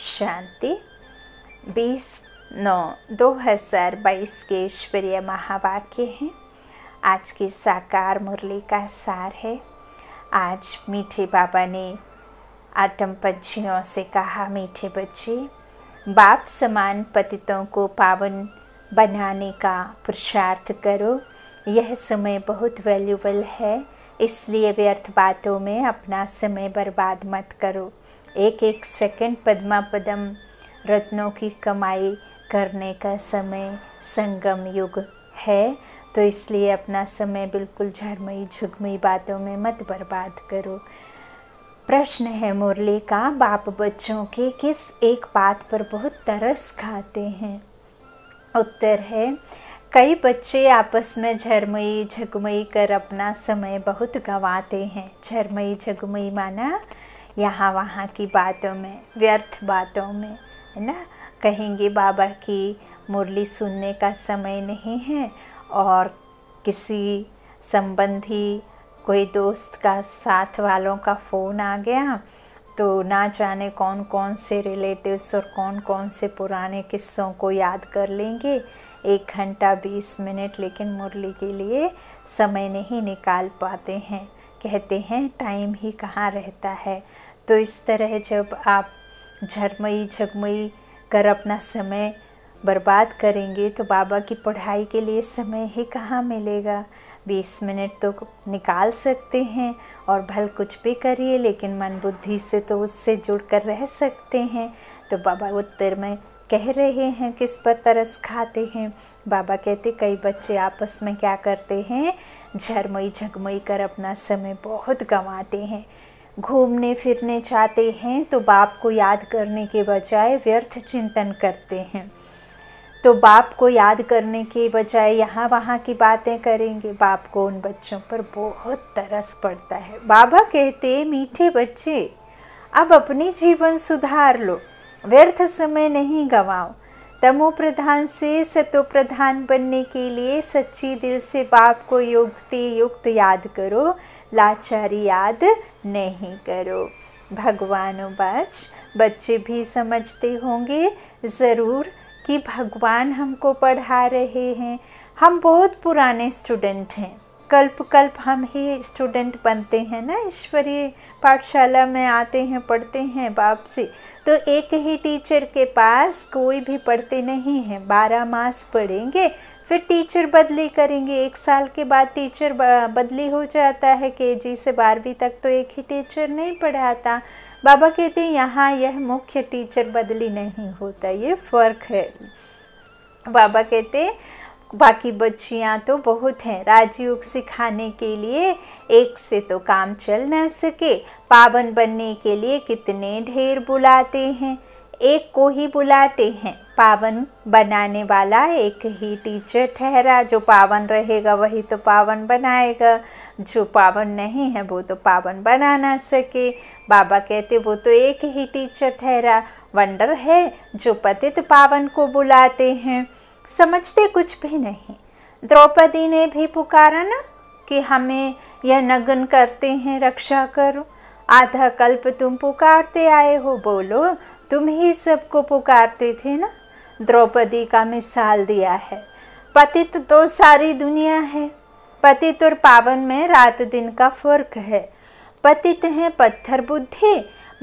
शांति 20 नौ 2022 के ईश्वरीय महावाक्य हैं आज की साकार मुरली का सार है आज मीठे बाबा ने आत्म पक्षियों से कहा मीठे बच्चे बाप समान पतितों को पावन बनाने का पुरुषार्थ करो यह समय बहुत वैल्यूबल है इसलिए व्यर्थ बातों में अपना समय बर्बाद मत करो एक एक सेकंड पद्मा पदम रत्नों की कमाई करने का समय संगम युग है तो इसलिए अपना समय बिल्कुल झरमई झुगमई बातों में मत बर्बाद करो प्रश्न है मुरली का बाप बच्चों के किस एक बात पर बहुत तरस खाते हैं उत्तर है कई बच्चे आपस में झरमई झगमई कर अपना समय बहुत गंवाते हैं झरमई झगमई माना यहाँ वहाँ की बातों में व्यर्थ बातों में है ना कहेंगे बाबा की मुरली सुनने का समय नहीं है और किसी संबंधी कोई दोस्त का साथ वालों का फ़ोन आ गया तो ना जाने कौन कौन से रिलेटिव्स और कौन कौन से पुराने किस्सों को याद कर लेंगे एक घंटा बीस मिनट लेकिन मुरली के लिए समय नहीं निकाल पाते हैं कहते हैं टाइम ही कहाँ रहता है तो इस तरह जब आप झरमई झगमई कर अपना समय बर्बाद करेंगे तो बाबा की पढ़ाई के लिए समय ही कहाँ मिलेगा बीस मिनट तो निकाल सकते हैं और भल कुछ भी करिए लेकिन मन बुद्धि से तो उससे जुड़ कर रह सकते हैं तो बाबा उत्तर में कह रहे हैं किस पर तरस खाते हैं बाबा कहते कई बच्चे आपस में क्या करते हैं झरमई झगमई कर अपना समय बहुत गंवाते हैं घूमने फिरने जाते हैं तो बाप को याद करने के बजाय व्यर्थ चिंतन करते हैं तो बाप को याद करने के बजाय यहाँ वहाँ की बातें करेंगे बाप को उन बच्चों पर बहुत तरस पड़ता है बाबा कहते मीठे बच्चे अब अपनी जीवन सुधार लो व्यर्थ समय नहीं गवाओ तमो प्रधान से सतो प्रधान बनने के लिए सच्ची दिल से बाप को युक्ति युक्त याद करो लाचारी याद नहीं करो भगवान बाज बच्चे भी समझते होंगे ज़रूर कि भगवान हमको पढ़ा रहे हैं हम बहुत पुराने स्टूडेंट हैं कल्प कल्प हम ही स्टूडेंट बनते हैं ना ईश्वरीय पाठशाला में आते हैं पढ़ते हैं बाप से तो एक ही टीचर के पास कोई भी पढ़ते नहीं हैं बारह मास पढ़ेंगे फिर टीचर बदली करेंगे एक साल के बाद टीचर बदली हो जाता है के जी से बारहवीं तक तो एक ही टीचर नहीं पढ़ाता बाबा कहते हैं यहाँ यह मुख्य टीचर बदली नहीं होता ये फ़र्क है बाबा कहते बाकी बच्चियाँ तो बहुत हैं राजयोग सिखाने के लिए एक से तो काम चल ना सके पावन बनने के लिए कितने ढेर बुलाते हैं एक को ही बुलाते हैं पावन बनाने वाला एक ही टीचर ठहरा जो पावन रहेगा वही तो पावन बनाएगा जो पावन नहीं है वो तो पावन बना ना सके बाबा कहते वो तो एक ही टीचर ठहरा वंडर है जो पतित पावन को बुलाते हैं समझते कुछ भी नहीं द्रौपदी ने भी पुकारा ना कि हमें यह नगन करते हैं रक्षा करो आधा कल्प तुम पुकारते आए हो बोलो तुम ही सबको पुकारते थे ना द्रौपदी का मिसाल दिया है पतित तो सारी दुनिया है पतित और पावन में रात दिन का फर्क है पतित हैं पत्थर बुद्धि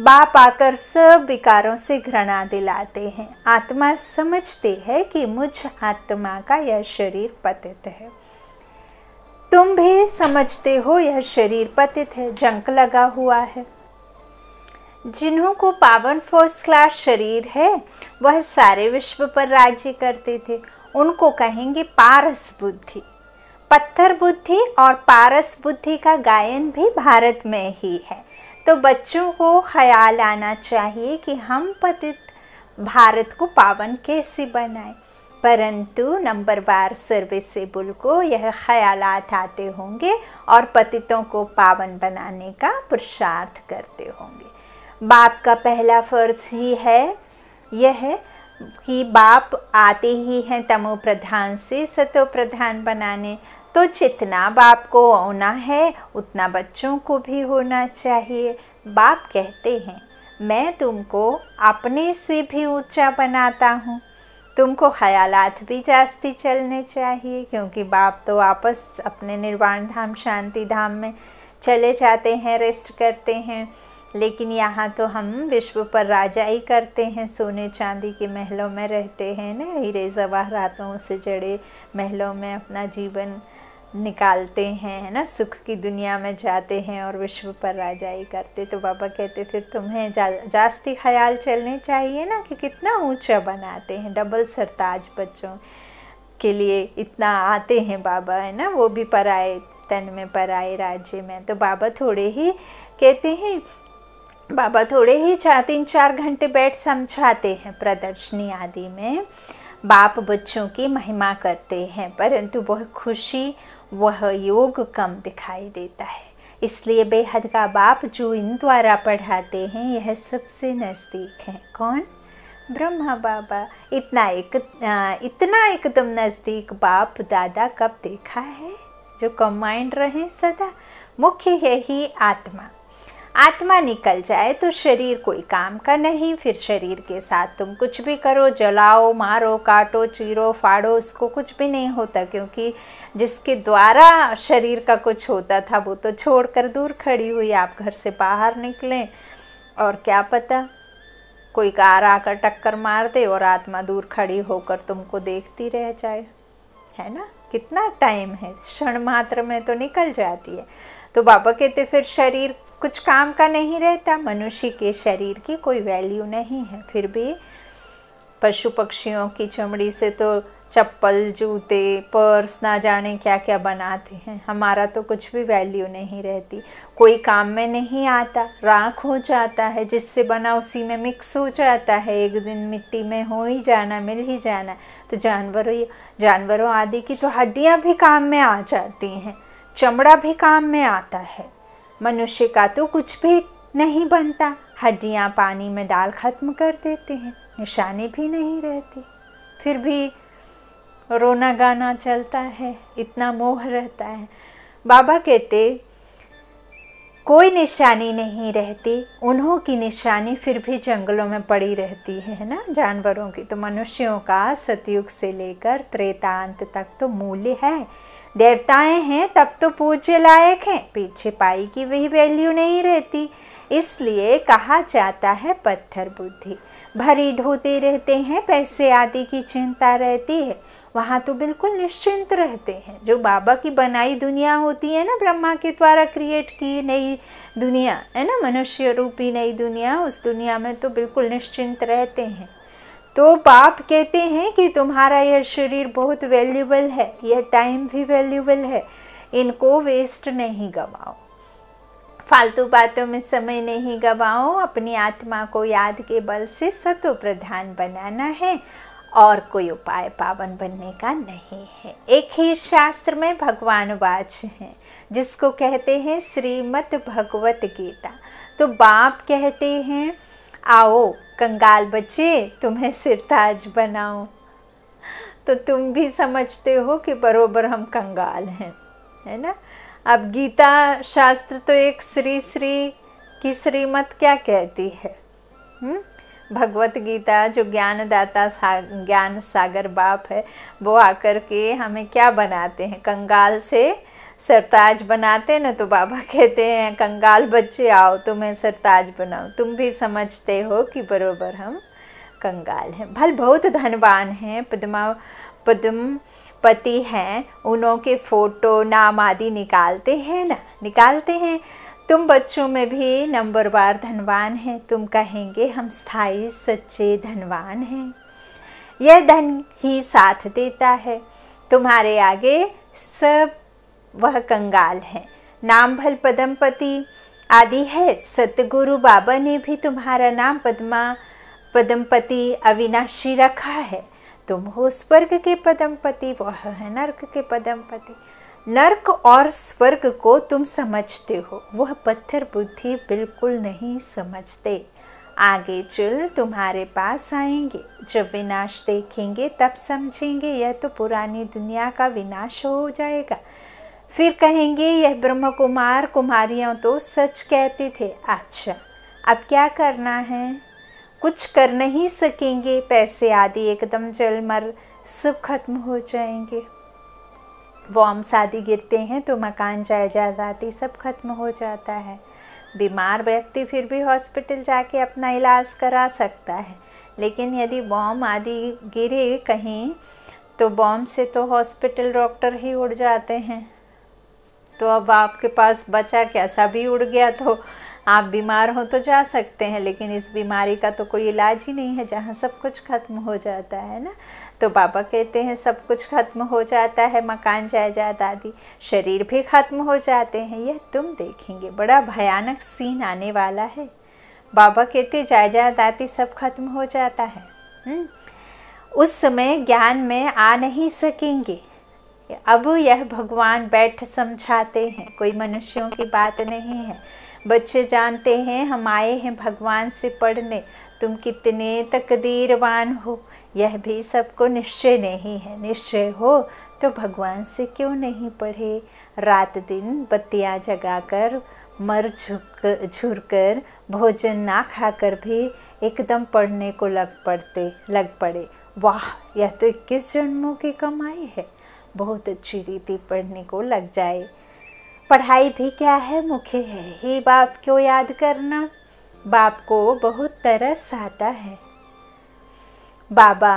बाप आकर सब विकारों से घृणा दिलाते हैं आत्मा समझते है कि मुझ आत्मा का यह शरीर पतित है तुम भी समझते हो यह शरीर पतित है जंक लगा हुआ है जिन्हों को पावन फर्स्ट क्लास शरीर है वह सारे विश्व पर राज्य करते थे उनको कहेंगे पारस बुद्धि पत्थर बुद्धि और पारस बुद्धि का गायन भी भारत में ही है तो बच्चों को ख्याल आना चाहिए कि हम पतित भारत को पावन कैसे बनाएं परंतु नंबर बार सर्विसेबल को यह ख्याल आते होंगे और पतितों को पावन बनाने का पुरुषार्थ करते होंगे बाप का पहला फ़र्ज ही है यह है कि बाप आते ही हैं तमो प्रधान से सतो प्रधान बनाने तो जितना बाप को होना है उतना बच्चों को भी होना चाहिए बाप कहते हैं मैं तुमको अपने से भी ऊंचा बनाता हूँ तुमको ख्यालात भी जास्ती चलने चाहिए क्योंकि बाप तो आपस अपने निर्वाण धाम शांति धाम में चले जाते हैं रेस्ट करते हैं लेकिन यहाँ तो हम विश्व पर राजा ही करते हैं सोने चांदी के महलों में रहते हैं ना हीरे जवाहरातों से जड़े महलों में अपना जीवन निकालते हैं है ना सुख की दुनिया में जाते हैं और विश्व पर राजाई करते तो बाबा कहते फिर तुम्हें जा, जास्ती ख्याल चलने चाहिए ना कि कितना ऊंचा बनाते हैं डबल सरताज बच्चों के लिए इतना आते हैं बाबा है ना वो भी पराए तन में पराए राज्य में तो बाबा थोड़े ही कहते हैं बाबा थोड़े ही चार तीन चार घंटे बैठ समझाते हैं प्रदर्शनी आदि में बाप बच्चों की महिमा करते हैं परंतु वह खुशी वह योग कम दिखाई देता है इसलिए बेहद का बाप जो इन द्वारा पढ़ाते हैं यह सबसे नज़दीक है कौन ब्रह्मा बाबा इतना एक इतना एकदम नज़दीक बाप दादा कब देखा है जो कमांड रहे सदा मुख्य यही आत्मा आत्मा निकल जाए तो शरीर कोई काम का नहीं फिर शरीर के साथ तुम कुछ भी करो जलाओ मारो काटो चीरो फाड़ो उसको कुछ भी नहीं होता क्योंकि जिसके द्वारा शरीर का कुछ होता था वो तो छोड़कर दूर खड़ी हुई आप घर से बाहर निकलें और क्या पता कोई कार आकर टक्कर मार दे और आत्मा दूर खड़ी होकर तुमको देखती रह जाए है ना कितना टाइम है क्षण मात्र में तो निकल जाती है तो बाबा कहते फिर शरीर कुछ काम का नहीं रहता मनुष्य के शरीर की कोई वैल्यू नहीं है फिर भी पशु पक्षियों की चमड़ी से तो चप्पल जूते पर्स ना जाने क्या क्या बनाते हैं हमारा तो कुछ भी वैल्यू नहीं रहती कोई काम में नहीं आता राख हो जाता है जिससे बना उसी में मिक्स हो जाता है एक दिन मिट्टी में हो ही जाना मिल ही जाना तो जानवरों जानवरों आदि की तो हड्डियाँ भी काम में आ जाती हैं चमड़ा भी काम में आता है मनुष्य का तो कुछ भी नहीं बनता हड्डियाँ पानी में डाल ख़त्म कर देते हैं निशाने भी नहीं रहते फिर भी रोना गाना चलता है इतना मोह रहता है बाबा कहते कोई निशानी नहीं रहती उन्हों की निशानी फिर भी जंगलों में पड़ी रहती है ना जानवरों की तो मनुष्यों का सतयुग से लेकर त्रेतांत तक तो मूल्य है देवताएं हैं तब तो पूज्य लायक हैं पीछे पाई की वही वैल्यू नहीं रहती इसलिए कहा जाता है पत्थर बुद्धि भरी ढोते रहते हैं पैसे आदि की चिंता रहती है वहाँ तो बिल्कुल निश्चिंत रहते हैं जो बाबा की बनाई दुनिया होती है ना ब्रह्मा के द्वारा क्रिएट की नई दुनिया है ना मनुष्य रूपी नई दुनिया उस दुनिया में तो बिल्कुल निश्चिंत रहते हैं तो बाप कहते हैं कि तुम्हारा यह शरीर बहुत वैल्यूबल है यह टाइम भी वैल्यूबल है इनको वेस्ट नहीं गवाओ फालतू बातों में समय नहीं गवाओ अपनी आत्मा को याद के बल से सतो प्रधान बनाना है और कोई उपाय पावन बनने का नहीं है एक ही शास्त्र में भगवान वाच हैं जिसको कहते हैं श्रीमद् भगवत गीता तो बाप कहते हैं आओ कंगाल बच्चे तुम्हें सिरताज बनाऊं तो तुम भी समझते हो कि बरोबर हम कंगाल हैं है ना अब गीता शास्त्र तो एक श्री श्री की श्रीमत क्या कहती है हुँ? हम्म? भगवत गीता जो ज्ञानदाता ज्ञान सागर बाप है वो आकर के हमें क्या बनाते हैं कंगाल से सरताज बनाते हैं ना तो बाबा कहते हैं कंगाल बच्चे आओ तो मैं सरताज बनाऊँ तुम भी समझते हो कि बरोबर हम कंगाल हैं भल बहुत धनवान हैं पद्मा पद्म पति हैं उनों के फ़ोटो नाम आदि निकालते हैं ना निकालते हैं तुम बच्चों में भी नंबरवार धनवान हैं तुम कहेंगे हम स्थाई सच्चे धनवान हैं यह धन ही साथ देता है तुम्हारे आगे सब वह कंगाल हैं पदम पदमपति आदि है सतगुरु बाबा ने भी तुम्हारा नाम पद्मा पति अविनाशी रखा है तुम हो स्वर्ग के पति वह है नर्क के पति नर्क और स्वर्ग को तुम समझते हो वह पत्थर बुद्धि बिल्कुल नहीं समझते आगे चल तुम्हारे पास आएंगे जब विनाश देखेंगे तब समझेंगे यह तो पुरानी दुनिया का विनाश हो जाएगा फिर कहेंगे यह ब्रह्म कुमार कुमारियाँ तो सच कहते थे अच्छा अब क्या करना है कुछ कर नहीं सकेंगे पैसे आदि एकदम जल मर सब खत्म हो जाएंगे बॉम्ब शादी गिरते हैं तो मकान जायदाद आदि सब खत्म हो जाता है बीमार व्यक्ति फिर भी हॉस्पिटल जाके अपना इलाज करा सकता है लेकिन यदि बॉम्ब आदि गिरे कहीं तो बॉम्ब से तो हॉस्पिटल डॉक्टर ही उड़ जाते हैं तो अब आपके पास बचा कैसा भी उड़ गया तो आप बीमार हो तो जा सकते हैं लेकिन इस बीमारी का तो कोई इलाज ही नहीं है जहाँ सब कुछ ख़त्म हो जाता है ना तो बाबा कहते हैं सब कुछ ख़त्म हो जाता है मकान जायदाद आदि शरीर भी ख़त्म हो जाते हैं यह तुम देखेंगे बड़ा भयानक सीन आने वाला है बाबा कहते जायदाद आदि सब ख़त्म हो जाता है हुँ? हम्म। उस समय ज्ञान में आ नहीं सकेंगे अब यह भगवान बैठ समझाते हैं कोई मनुष्यों की बात नहीं है बच्चे जानते हैं हम आए हैं भगवान से पढ़ने तुम कितने तकदीरवान हो यह भी सबको निश्चय नहीं है निश्चय हो तो भगवान से क्यों नहीं पढ़े रात दिन बत्तियाँ जगाकर मर झुक झुर कर भोजन ना खाकर भी एकदम पढ़ने को लग पड़ते लग पड़े वाह यह तो इक्कीस जन्मों की कमाई है बहुत अच्छी रीति पढ़ने को लग जाए पढ़ाई भी क्या है मुख्य है ही बाप को याद करना बाप को बहुत तरस आता है बाबा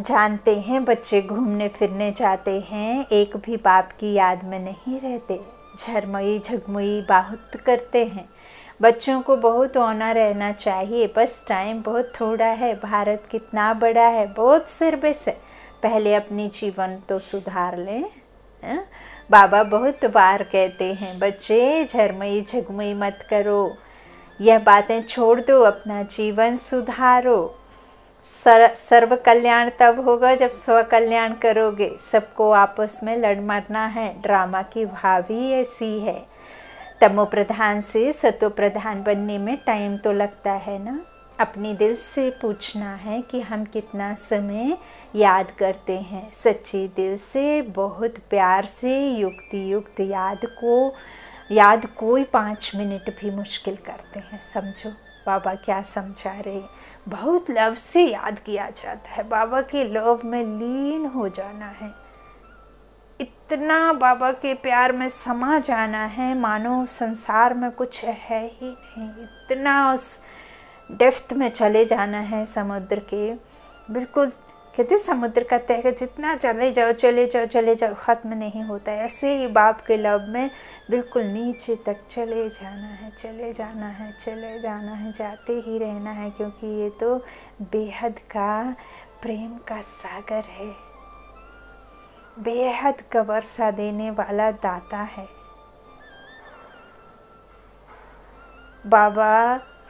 जानते हैं बच्चे घूमने फिरने जाते हैं एक भी बाप की याद में नहीं रहते झरमई झगमई बहुत करते हैं बच्चों को बहुत ओना रहना चाहिए बस टाइम बहुत थोड़ा है भारत कितना बड़ा है बहुत सर्विस है पहले अपनी जीवन तो सुधार लें बाबा बहुत बार कहते हैं बच्चे झरमई झगमई मत करो यह बातें छोड़ दो अपना जीवन सुधारो सर सर्व कल्याण तब होगा जब स्व कल्याण करोगे सबको आपस में लड़ मरना है ड्रामा की भावी ऐसी है तमो प्रधान से सतो प्रधान बनने में टाइम तो लगता है ना अपने दिल से पूछना है कि हम कितना समय याद करते हैं सच्चे दिल से बहुत प्यार से युक्ति युक्त याद को याद कोई पाँच मिनट भी मुश्किल करते हैं समझो बाबा क्या समझा रहे बहुत लव से याद किया जाता है बाबा के लव में लीन हो जाना है इतना बाबा के प्यार में समा जाना है मानो संसार में कुछ है ही नहीं इतना उस डेफ्थ में चले जाना है समुद्र के बिल्कुल कहते समुद्र का तह जितना चले जाओ चले जाओ चले जाओ ख़त्म नहीं होता है ऐसे ही बाप के लव में बिल्कुल नीचे तक चले जाना है चले जाना है चले जाना है जाते ही रहना है क्योंकि ये तो बेहद का प्रेम का सागर है बेहद का वर्षा देने वाला दाता है बाबा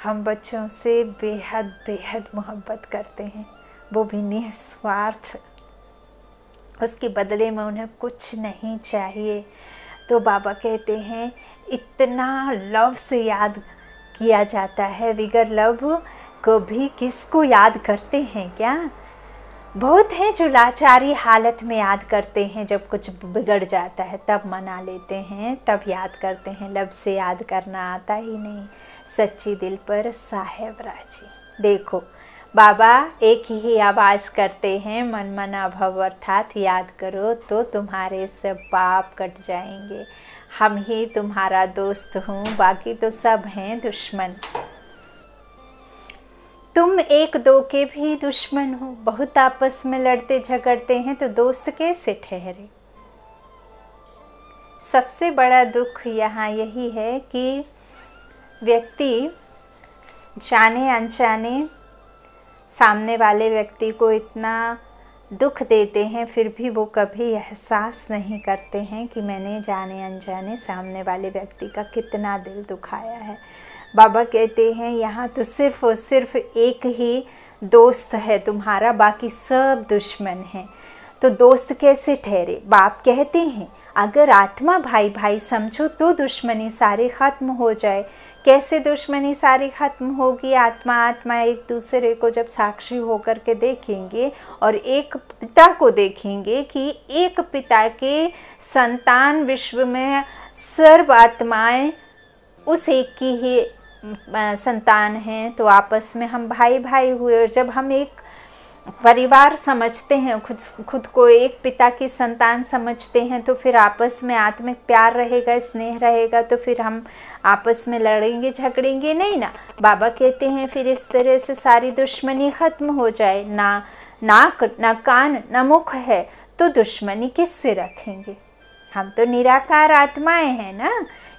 हम बच्चों से बेहद बेहद मोहब्बत करते हैं वो भी निस्वार्थ उसके बदले में उन्हें कुछ नहीं चाहिए तो बाबा कहते हैं इतना लव से याद किया जाता है विगर लव को भी किसको याद करते हैं क्या बहुत हैं जो लाचारी हालत में याद करते हैं जब कुछ बिगड़ जाता है तब मना लेते हैं तब याद करते हैं लब से याद करना आता ही नहीं सच्ची दिल पर साहेब राजी देखो बाबा एक ही आवाज़ करते हैं मन मना भव अर्थात याद करो तो तुम्हारे सब पाप कट जाएंगे हम ही तुम्हारा दोस्त हूँ बाकी तो सब हैं दुश्मन तुम एक दो के भी दुश्मन हो बहुत आपस में लड़ते झगड़ते हैं तो दोस्त कैसे ठहरे सबसे बड़ा दुख यहाँ यही है कि व्यक्ति जाने अनजाने सामने वाले व्यक्ति को इतना दुख देते हैं फिर भी वो कभी एहसास नहीं करते हैं कि मैंने जाने अनजाने सामने वाले व्यक्ति का कितना दिल दुखाया है बाबा कहते हैं यहाँ तो सिर्फ और सिर्फ एक ही दोस्त है तुम्हारा बाकी सब दुश्मन है तो दोस्त कैसे ठहरे बाप कहते हैं अगर आत्मा भाई भाई समझो तो दुश्मनी सारी ख़त्म हो जाए कैसे दुश्मनी सारी ख़त्म होगी आत्मा आत्मा एक दूसरे को जब साक्षी होकर के देखेंगे और एक पिता को देखेंगे कि एक पिता के संतान विश्व में सर्व आत्माएं उस एक की ही संतान हैं तो आपस में हम भाई भाई हुए और जब हम एक परिवार समझते हैं खुद खुद को एक पिता की संतान समझते हैं तो फिर आपस में आत्मिक प्यार रहेगा स्नेह रहेगा तो फिर हम आपस में लड़ेंगे झगड़ेंगे नहीं ना बाबा कहते हैं फिर इस तरह से सारी दुश्मनी ख़त्म हो जाए ना नाक ना कान ना मुख है तो दुश्मनी किससे रखेंगे हम तो निराकार आत्माएं हैं ना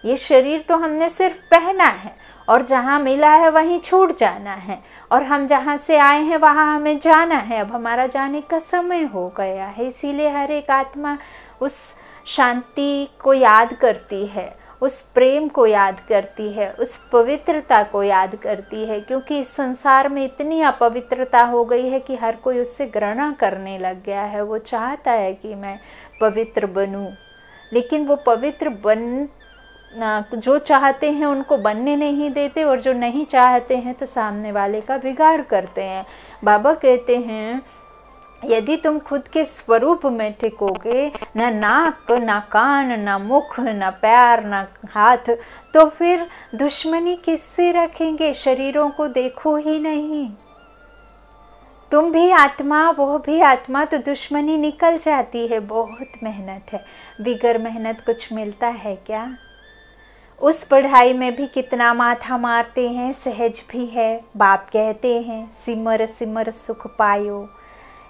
ये शरीर तो हमने सिर्फ पहना है और जहाँ मिला है वहीं छूट जाना है और हम जहाँ से आए हैं वहाँ हमें जाना है अब हमारा जाने का समय हो गया है इसीलिए हर एक आत्मा उस शांति को याद करती है उस प्रेम को याद करती है उस पवित्रता को याद करती है क्योंकि इस संसार में इतनी अपवित्रता हो गई है कि हर कोई उससे घृणा करने लग गया है वो चाहता है कि मैं पवित्र बनूं लेकिन वो पवित्र बन जो चाहते हैं उनको बनने नहीं देते और जो नहीं चाहते हैं तो सामने वाले का बिगाड़ करते हैं बाबा कहते हैं यदि तुम खुद के स्वरूप में ठिकोगे ना नाक ना कान ना मुख ना पैर ना हाथ तो फिर दुश्मनी किससे रखेंगे शरीरों को देखो ही नहीं तुम भी आत्मा वह भी आत्मा तो दुश्मनी निकल जाती है बहुत मेहनत है बिगर मेहनत कुछ मिलता है क्या उस पढ़ाई में भी कितना माथा मारते हैं सहज भी है बाप कहते हैं सिमर सिमर सुख पायो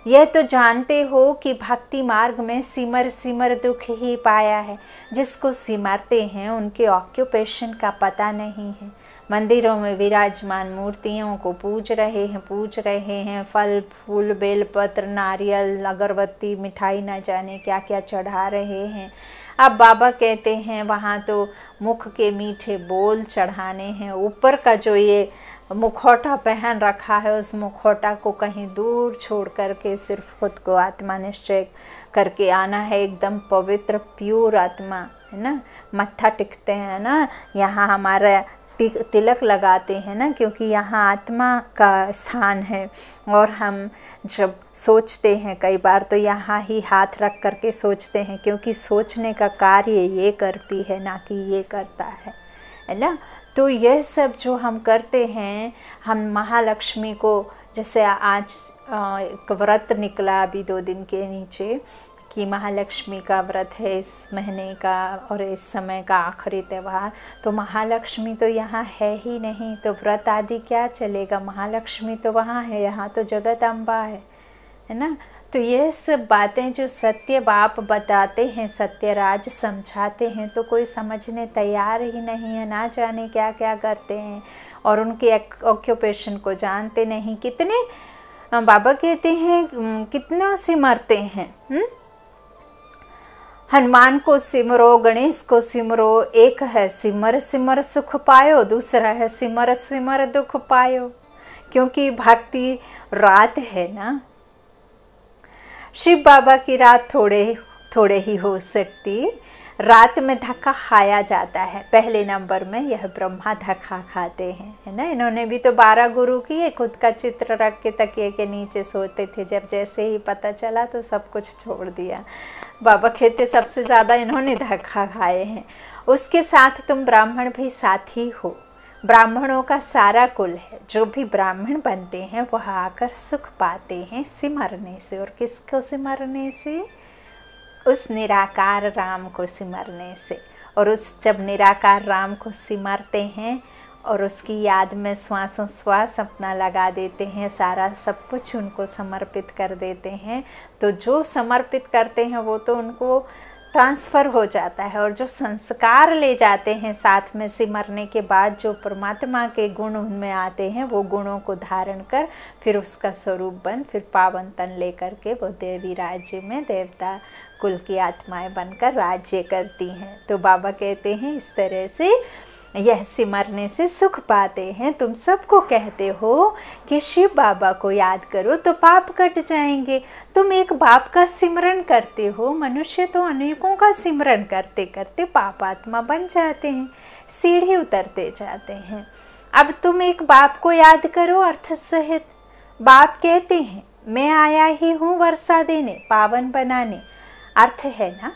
यह तो जानते हो कि भक्ति मार्ग में सिमर सिमर दुख ही पाया है जिसको सिमरते हैं उनके ऑक्यूपेशन का पता नहीं है मंदिरों में विराजमान मूर्तियों को पूज रहे हैं पूज रहे हैं फल फूल बेलपत्र नारियल अगरबत्ती मिठाई ना जाने क्या क्या चढ़ा रहे हैं अब बाबा कहते हैं वहाँ तो मुख के मीठे बोल चढ़ाने हैं ऊपर का जो ये मुखौटा पहन रखा है उस मुखौटा को कहीं दूर छोड़ करके सिर्फ खुद को आत्मा निश्चय करके आना है एकदम पवित्र प्योर आत्मा है ना मत्था टिकते हैं ना यहाँ हमारा तिलक लगाते हैं ना क्योंकि यहाँ आत्मा का स्थान है और हम जब सोचते हैं कई बार तो यहाँ ही हाथ रख कर के सोचते हैं क्योंकि सोचने का कार्य ये करती है ना कि ये करता है है ना तो यह सब जो हम करते हैं हम महालक्ष्मी को जैसे आज एक व्रत निकला अभी दो दिन के नीचे कि महालक्ष्मी का व्रत है इस महीने का और इस समय का आखिरी त्यौहार तो महालक्ष्मी तो यहाँ है ही नहीं तो व्रत आदि क्या चलेगा महालक्ष्मी तो वहाँ है यहाँ तो जगत अम्बा है है ना तो ये सब बातें जो सत्य बाप बताते हैं सत्यराज समझाते हैं तो कोई समझने तैयार ही नहीं है ना जाने क्या क्या करते हैं और उनके ऑक्यूपेशन को जानते नहीं कितने बाबा कहते हैं कितनों से मरते हैं हु? हम्म? हनुमान को सिमरो गणेश को सिमरो एक है सिमर सिमर सुख पायो दूसरा है सिमर सिमर दुख पायो क्योंकि भक्ति रात है ना शिव बाबा की रात थोड़े थोड़े ही हो सकती रात में धक्का खाया जाता है पहले नंबर में यह ब्रह्मा धक्का खाते हैं है ना इन्होंने भी तो बारह गुरु किए खुद का चित्र रख के तकिए के नीचे सोते थे जब जैसे ही पता चला तो सब कुछ छोड़ दिया बाबा खेते सबसे ज़्यादा इन्होंने धक्का खाए हैं उसके साथ तुम ब्राह्मण भी साथी हो ब्राह्मणों का सारा कुल है जो भी ब्राह्मण बनते हैं वह आकर सुख पाते हैं सिमरने से और किसको सिमरने से उस निराकार राम को सिमरने से और उस जब निराकार राम को सिमरते हैं और उसकी याद में श्वासों श्वास अपना लगा देते हैं सारा सब कुछ उनको समर्पित कर देते हैं तो जो समर्पित करते हैं वो तो उनको ट्रांसफ़र हो जाता है और जो संस्कार ले जाते हैं साथ में सिमरने के बाद जो परमात्मा के गुण उनमें आते हैं वो गुणों को धारण कर फिर उसका स्वरूप बन फिर पावन तन लेकर के वो देवी राज्य में देवता कुल की आत्माएं बनकर राज्य करती हैं तो बाबा कहते हैं इस तरह से यह सिमरने से सुख पाते हैं तुम सबको कहते हो कि शिव बाबा को याद करो तो पाप कट जाएंगे तुम एक बाप का सिमरन करते हो मनुष्य तो अनेकों का सिमरन करते करते पाप आत्मा बन जाते हैं सीढ़ी उतरते जाते हैं अब तुम एक बाप को याद करो अर्थ सहित बाप कहते हैं मैं आया ही हूँ वर्षा देने पावन बनाने अर्थ है ना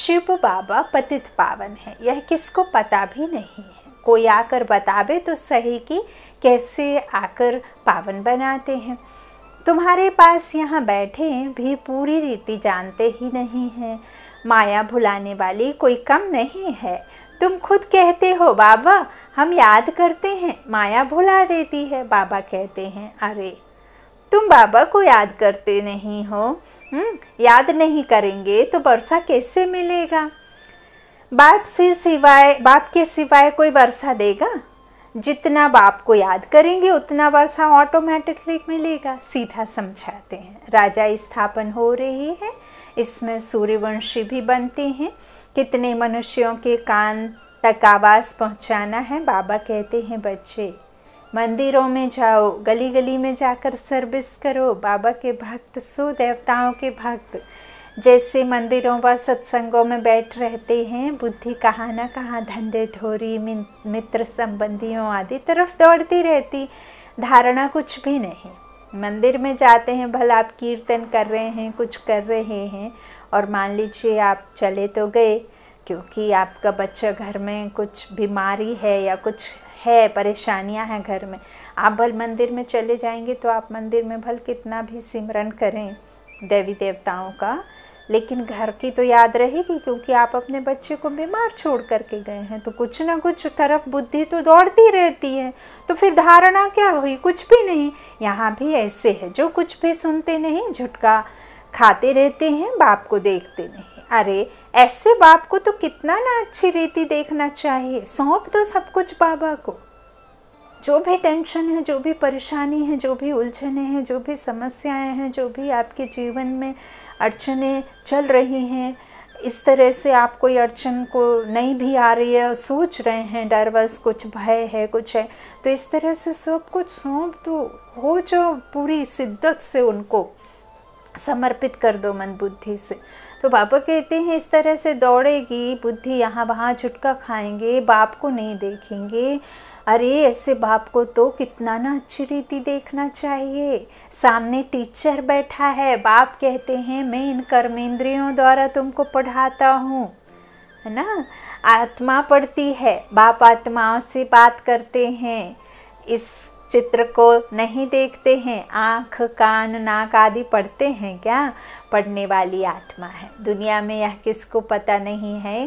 शिव बाबा पतित पावन है यह किसको पता भी नहीं है कोई आकर बतावे तो सही कि कैसे आकर पावन बनाते हैं तुम्हारे पास यहाँ बैठे भी पूरी रीति जानते ही नहीं हैं माया भुलाने वाली कोई कम नहीं है तुम खुद कहते हो बाबा हम याद करते हैं माया भुला देती है बाबा कहते हैं अरे तुम बाबा को याद करते नहीं हो हुँ? हम्म? याद नहीं करेंगे तो वर्षा कैसे मिलेगा बाप से सिवाय बाप के सिवाय कोई वर्षा देगा जितना बाप को याद करेंगे उतना वर्षा ऑटोमेटिकली मिलेगा सीधा समझाते हैं राजा स्थापन हो रही है इसमें सूर्यवंशी भी बनते हैं कितने मनुष्यों के कान तक आवाज़ पहुंचाना है बाबा कहते हैं बच्चे मंदिरों में जाओ गली गली में जाकर सर्विस करो बाबा के भक्त सो देवताओं के भक्त जैसे मंदिरों व सत्संगों में बैठ रहते हैं बुद्धि कहाँ ना कहाँ धंधे धोरी मित्र संबंधियों आदि तरफ दौड़ती रहती धारणा कुछ भी नहीं मंदिर में जाते हैं भला आप कीर्तन कर रहे हैं कुछ कर रहे हैं और मान लीजिए आप चले तो गए क्योंकि आपका बच्चा घर में कुछ बीमारी है या कुछ है परेशानियां हैं घर में आप भल मंदिर में चले जाएंगे तो आप मंदिर में भल कितना भी सिमरन करें देवी देवताओं का लेकिन घर की तो याद रहेगी क्योंकि आप अपने बच्चे को बीमार छोड़ करके गए हैं तो कुछ ना कुछ तरफ बुद्धि तो दौड़ती रहती है तो फिर धारणा क्या हुई कुछ भी नहीं यहाँ भी ऐसे है जो कुछ भी सुनते नहीं झुटका खाते रहते हैं बाप को देखते नहीं अरे ऐसे बाप को तो कितना ना अच्छी रीति देखना चाहिए सौंप दो सब कुछ बाबा को जो भी टेंशन है जो भी परेशानी है जो भी उलझने हैं जो भी समस्याएं हैं जो भी आपके जीवन में अड़चने चल रही हैं इस तरह से आप कोई अड़चन को नहीं भी आ रही है और सोच रहे हैं डरवस कुछ भय है कुछ है तो इस तरह से सब कुछ सौंप दो हो जाओ पूरी शिद्दत से उनको समर्पित कर दो मन बुद्धि से तो बाबा कहते हैं इस तरह से दौड़ेगी बुद्धि यहाँ वहाँ झुटका खाएंगे बाप को नहीं देखेंगे अरे ऐसे बाप को तो कितना ना अच्छी रीति देखना चाहिए सामने टीचर बैठा है बाप कहते हैं मैं इन कर्मेंद्रियों द्वारा तुमको पढ़ाता हूँ है ना आत्मा पढ़ती है बाप आत्माओं से बात करते हैं इस चित्र को नहीं देखते हैं आँख कान नाक आदि पढ़ते हैं क्या पढ़ने वाली आत्मा है दुनिया में यह किसको पता नहीं है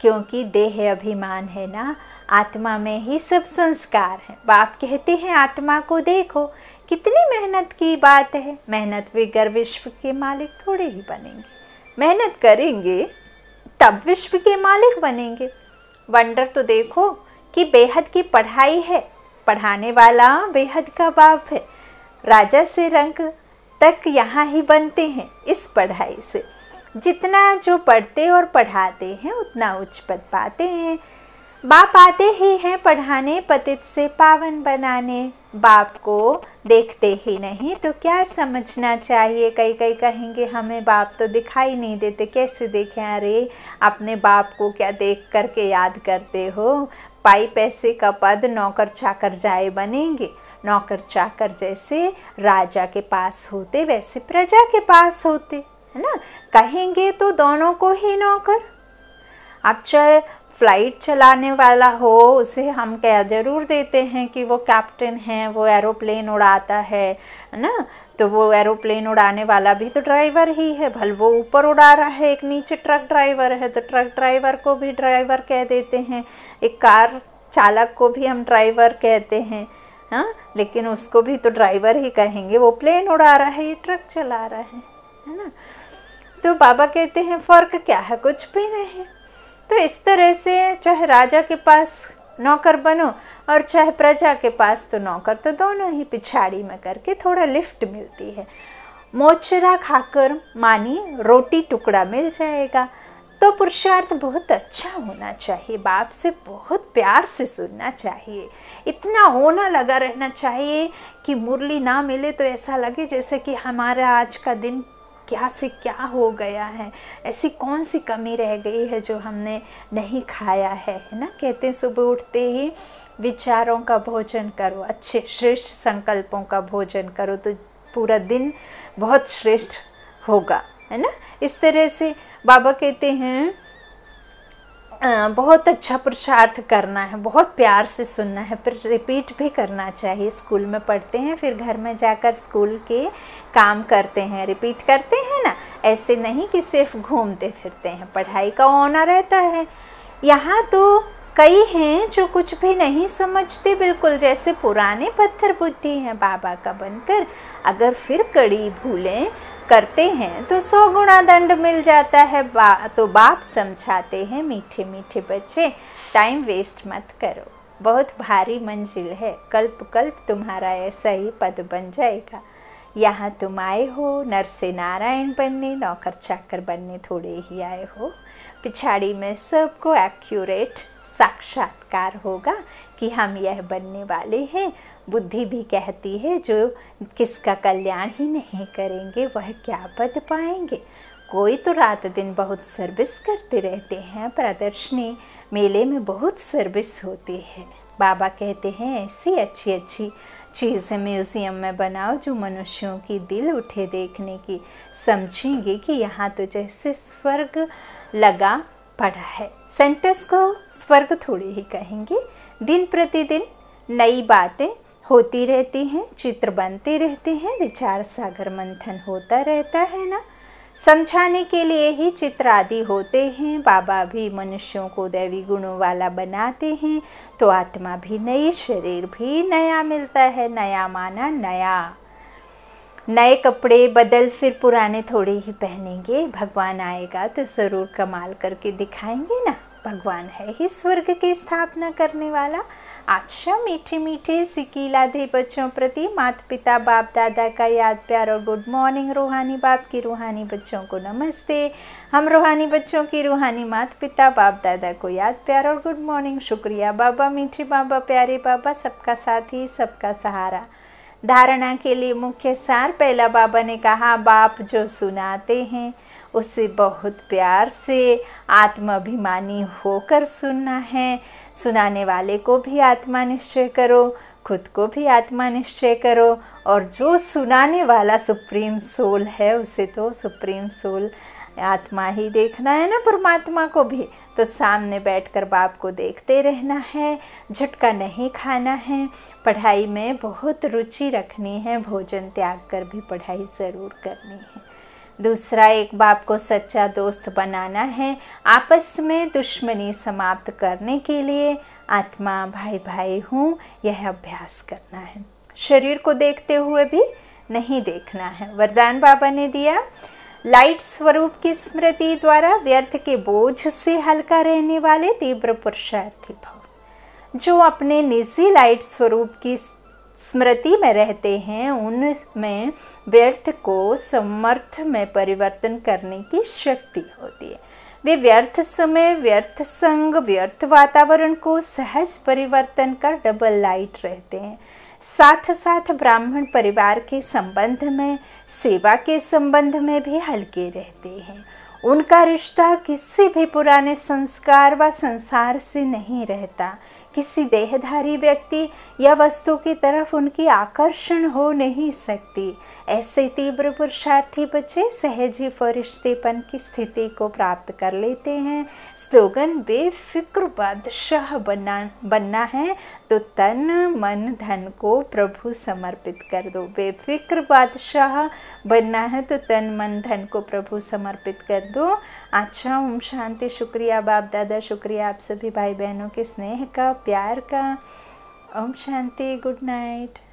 क्योंकि देह अभिमान है ना आत्मा में ही सब संस्कार है बाप कहते हैं आत्मा को देखो कितनी मेहनत की बात है मेहनत बिगर विश्व के मालिक थोड़े ही बनेंगे मेहनत करेंगे तब विश्व के मालिक बनेंगे वंडर तो देखो कि बेहद की पढ़ाई है पढ़ाने वाला बेहद का बाप है राजा से रंग तक यहाँ ही बनते हैं इस पढ़ाई से जितना जो पढ़ते और पढ़ाते हैं उतना उच्च पद पाते हैं बाप आते ही हैं पढ़ाने पतित से पावन बनाने बाप को देखते ही नहीं तो क्या समझना चाहिए कई कई कहेंगे हमें बाप तो दिखाई नहीं देते कैसे देखें अरे अपने बाप को क्या देख करके याद करते हो पाई पैसे का पद नौकर चाकर जाए बनेंगे नौकर चाकर जैसे राजा के पास होते वैसे प्रजा के पास होते है ना कहेंगे तो दोनों को ही नौकर आप चाहे फ़्लाइट चलाने वाला हो उसे हम कह ज़रूर देते हैं कि वो कैप्टन हैं वो एरोप्लेन उड़ाता है है ना तो वो एरोप्लेन उड़ाने वाला भी तो ड्राइवर ही है भल वो ऊपर उड़ा रहा है एक नीचे ट्रक ड्राइवर है तो ट्रक ड्राइवर को भी ड्राइवर कह देते हैं एक कार चालक को भी हम ड्राइवर कहते हैं हाँ लेकिन उसको भी तो ड्राइवर ही कहेंगे वो प्लेन उड़ा रहा है ये ट्रक चला रहा है है ना तो बाबा कहते हैं फ़र्क क्या है कुछ भी नहीं तो इस तरह से चाहे राजा के पास नौकर बनो और चाहे प्रजा के पास तो नौकर तो दोनों ही पिछाड़ी में करके थोड़ा लिफ्ट मिलती है मोचरा खाकर मानी रोटी टुकड़ा मिल जाएगा तो पुरुषार्थ बहुत अच्छा होना चाहिए बाप से बहुत प्यार से सुनना चाहिए इतना होना लगा रहना चाहिए कि मुरली ना मिले तो ऐसा लगे जैसे कि हमारा आज का दिन क्या से क्या हो गया है ऐसी कौन सी कमी रह गई है जो हमने नहीं खाया है है ना कहते हैं सुबह उठते ही विचारों का भोजन करो अच्छे श्रेष्ठ संकल्पों का भोजन करो तो पूरा दिन बहुत श्रेष्ठ होगा है ना इस तरह से बाबा कहते हैं बहुत अच्छा पुरुषार्थ करना है बहुत प्यार से सुनना है फिर रिपीट भी करना चाहिए स्कूल में पढ़ते हैं फिर घर में जाकर स्कूल के काम करते हैं रिपीट करते हैं ना ऐसे नहीं कि सिर्फ घूमते फिरते हैं पढ़ाई का होना रहता है यहाँ तो कई हैं जो कुछ भी नहीं समझते बिल्कुल जैसे पुराने पत्थर बुद्धि हैं बाबा का बनकर अगर फिर कड़ी भूलें करते हैं तो सौ गुणा दंड मिल जाता है बा तो बाप समझाते हैं मीठे मीठे बच्चे टाइम वेस्ट मत करो बहुत भारी मंजिल है कल्प कल्प तुम्हारा ऐसा ही पद बन जाएगा यहाँ तुम आए हो नर से नारायण बनने नौकर चाकर बनने थोड़े ही आए हो पिछाड़ी में सबको एक्यूरेट साक्षात्कार होगा कि हम यह बनने वाले हैं बुद्धि भी कहती है जो किसका कल्याण ही नहीं करेंगे वह क्या पद पाएंगे कोई तो रात दिन बहुत सर्विस करते रहते हैं प्रदर्शनी मेले में बहुत सर्विस होती है बाबा कहते हैं ऐसी अच्छी अच्छी चीज़ें म्यूज़ियम में बनाओ जो मनुष्यों की दिल उठे देखने की समझेंगे कि यहाँ तो जैसे स्वर्ग लगा पढ़ा है सेंटेंस को स्वर्ग थोड़ी ही कहेंगे दिन प्रतिदिन नई बातें होती रहती हैं चित्र बनते रहते हैं विचार सागर मंथन होता रहता है ना समझाने के लिए ही चित्र आदि होते हैं बाबा भी मनुष्यों को दैवी गुणों वाला बनाते हैं तो आत्मा भी नई शरीर भी नया मिलता है नया माना नया नए कपड़े बदल फिर पुराने थोड़े ही पहनेंगे भगवान आएगा तो ज़रूर कमाल करके दिखाएंगे ना भगवान है ही स्वर्ग की स्थापना करने वाला अच्छा मीठे मीठे सिक्की लाधे बच्चों प्रति माता पिता बाप दादा का याद प्यार और गुड मॉर्निंग रूहानी बाप की रूहानी बच्चों को नमस्ते हम रूहानी बच्चों की रूहानी माता पिता बाप दादा को याद प्यार और गुड मॉर्निंग शुक्रिया बाबा मीठे बाबा प्यारे बाबा सबका साथी सबका सहारा धारणा के लिए मुख्य सार पहला बाबा ने कहा बाप जो सुनाते हैं उसे बहुत प्यार से आत्माभिमानी होकर सुनना है सुनाने वाले को भी आत्मा निश्चय करो खुद को भी आत्मा निश्चय करो और जो सुनाने वाला सुप्रीम सोल है उसे तो सुप्रीम सोल आत्मा ही देखना है ना परमात्मा को भी तो सामने बैठकर बाप को देखते रहना है झटका नहीं खाना है पढ़ाई में बहुत रुचि रखनी है भोजन त्याग कर भी पढ़ाई ज़रूर करनी है दूसरा एक बाप को सच्चा दोस्त बनाना है आपस में दुश्मनी समाप्त करने के लिए आत्मा भाई भाई हूँ यह अभ्यास करना है शरीर को देखते हुए भी नहीं देखना है वरदान बाबा ने दिया लाइट स्वरूप की स्मृति द्वारा व्यर्थ के बोझ से हल्का रहने वाले तीव्र पुरुषार्थी भाव जो अपने निजी लाइट स्वरूप की स्मृति में रहते हैं उनमें व्यर्थ को समर्थ में परिवर्तन करने की शक्ति होती है वे व्यर्थ समय व्यर्थ संग व्यर्थ वातावरण को सहज परिवर्तन कर डबल लाइट रहते हैं साथ साथ ब्राह्मण परिवार के संबंध में सेवा के संबंध में भी हल्के रहते हैं उनका रिश्ता किसी भी पुराने संस्कार व संसार से नहीं रहता किसी देहधारी व्यक्ति या वस्तु की तरफ उनकी आकर्षण हो नहीं सकती ऐसे तीव्र पुरुषार्थी बच्चे सहज ही फरिश्तेपन की स्थिति को प्राप्त कर लेते हैं स्लोगन बेफिक्र बादशाह बनना बनना है तो तन मन धन को प्रभु समर्पित कर दो बेफिक्र बादशाह बनना है तो तन मन धन को प्रभु समर्पित कर दो अच्छा ओम शांति शुक्रिया बाप दादा शुक्रिया आप सभी भाई बहनों के स्नेह का प्यार का ओम शांति गुड नाइट